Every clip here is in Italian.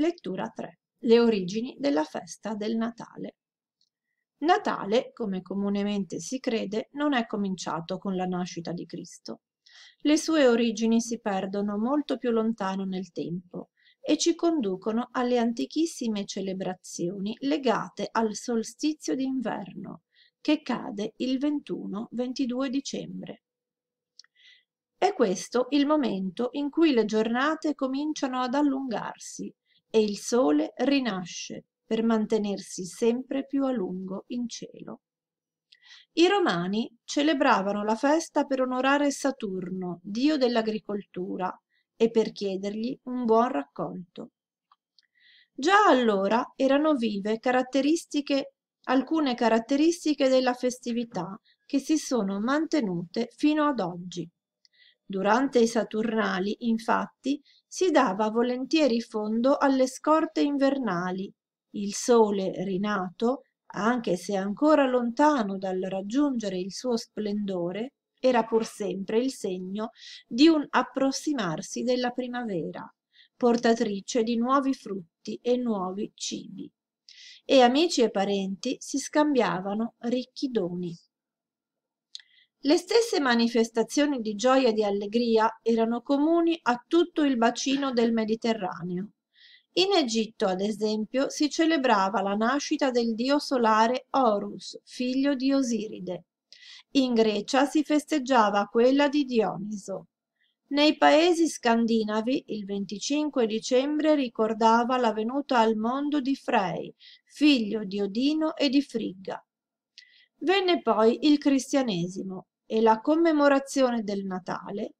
Lettura 3. Le origini della festa del Natale. Natale, come comunemente si crede, non è cominciato con la nascita di Cristo. Le sue origini si perdono molto più lontano nel tempo e ci conducono alle antichissime celebrazioni legate al solstizio d'inverno, che cade il 21-22 dicembre. È questo il momento in cui le giornate cominciano ad allungarsi e il sole rinasce per mantenersi sempre più a lungo in cielo. I romani celebravano la festa per onorare Saturno, dio dell'agricoltura, e per chiedergli un buon raccolto. Già allora erano vive caratteristiche, alcune caratteristiche della festività che si sono mantenute fino ad oggi. Durante i Saturnali, infatti, si dava volentieri fondo alle scorte invernali. Il sole rinato, anche se ancora lontano dal raggiungere il suo splendore, era pur sempre il segno di un approssimarsi della primavera, portatrice di nuovi frutti e nuovi cibi. E amici e parenti si scambiavano ricchi doni. Le stesse manifestazioni di gioia e di allegria erano comuni a tutto il bacino del Mediterraneo. In Egitto, ad esempio, si celebrava la nascita del dio solare Horus, figlio di Osiride. In Grecia si festeggiava quella di Dioniso. Nei paesi scandinavi il 25 dicembre ricordava la venuta al mondo di Frey, figlio di Odino e di Frigga. Venne poi il cristianesimo e la commemorazione del Natale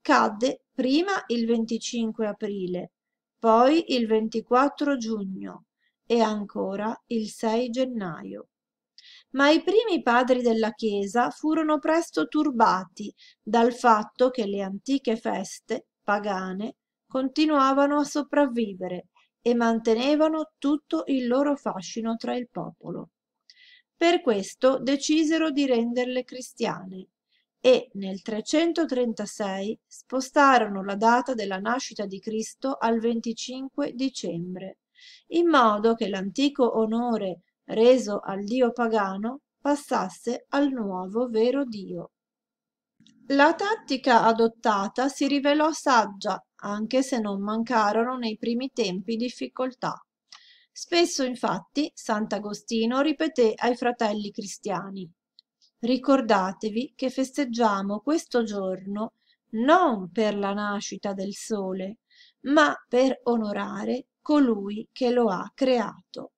cadde prima il 25 aprile, poi il 24 giugno e ancora il 6 gennaio. Ma i primi padri della Chiesa furono presto turbati dal fatto che le antiche feste pagane continuavano a sopravvivere e mantenevano tutto il loro fascino tra il popolo. Per questo decisero di renderle cristiane e nel 336 spostarono la data della nascita di Cristo al 25 dicembre, in modo che l'antico onore reso al Dio pagano passasse al nuovo vero Dio. La tattica adottata si rivelò saggia, anche se non mancarono nei primi tempi difficoltà. Spesso infatti Sant'Agostino ripeté ai fratelli cristiani Ricordatevi che festeggiamo questo giorno non per la nascita del sole, ma per onorare colui che lo ha creato.